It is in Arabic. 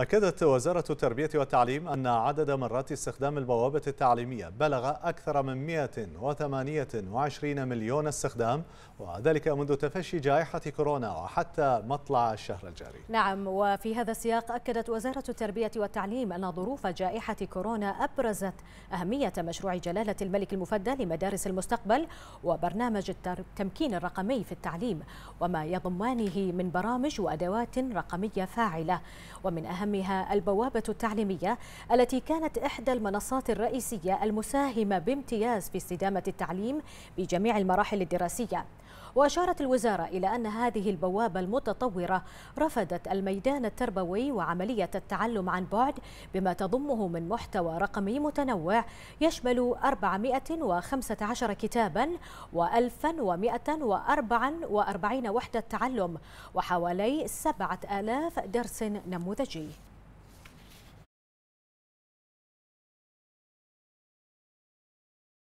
أكدت وزارة التربية والتعليم أن عدد مرات استخدام البوابة التعليمية بلغ أكثر من 128 مليون استخدام وذلك منذ تفشي جائحة كورونا وحتى مطلع الشهر الجاري نعم وفي هذا السياق أكدت وزارة التربية والتعليم أن ظروف جائحة كورونا أبرزت أهمية مشروع جلالة الملك المفدى لمدارس المستقبل وبرنامج التمكين الرقمي في التعليم وما يضمانه من برامج وأدوات رقمية فاعلة ومن أهم أهمها البوابة التعليمية التي كانت إحدى المنصات الرئيسية المساهمة بامتياز في استدامة التعليم بجميع المراحل الدراسية وأشارت الوزارة إلى أن هذه البوابة المتطورة رفدت الميدان التربوي وعملية التعلم عن بعد بما تضمه من محتوى رقمي متنوع يشمل 415 كتابا و1144 وحدة تعلم وحوالي 7000 درس نموذجي